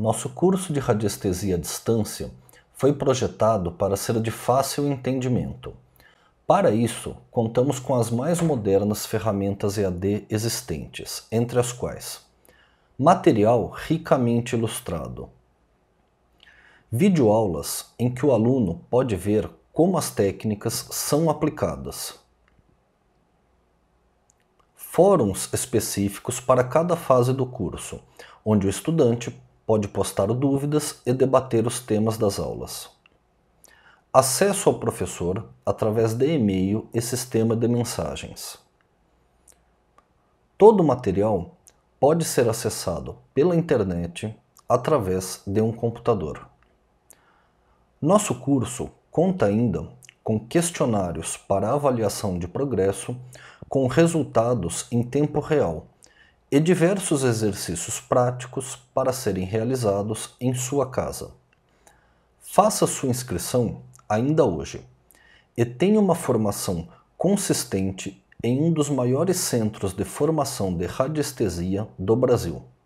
Nosso curso de radiestesia à distância foi projetado para ser de fácil entendimento. Para isso, contamos com as mais modernas ferramentas EAD existentes, entre as quais material ricamente ilustrado, videoaulas em que o aluno pode ver como as técnicas são aplicadas, fóruns específicos para cada fase do curso, onde o estudante Pode postar dúvidas e debater os temas das aulas. Acesso ao professor através de e-mail e sistema de mensagens. Todo o material pode ser acessado pela internet através de um computador. Nosso curso conta ainda com questionários para avaliação de progresso com resultados em tempo real e diversos exercícios práticos para serem realizados em sua casa. Faça sua inscrição ainda hoje e tenha uma formação consistente em um dos maiores centros de formação de radiestesia do Brasil.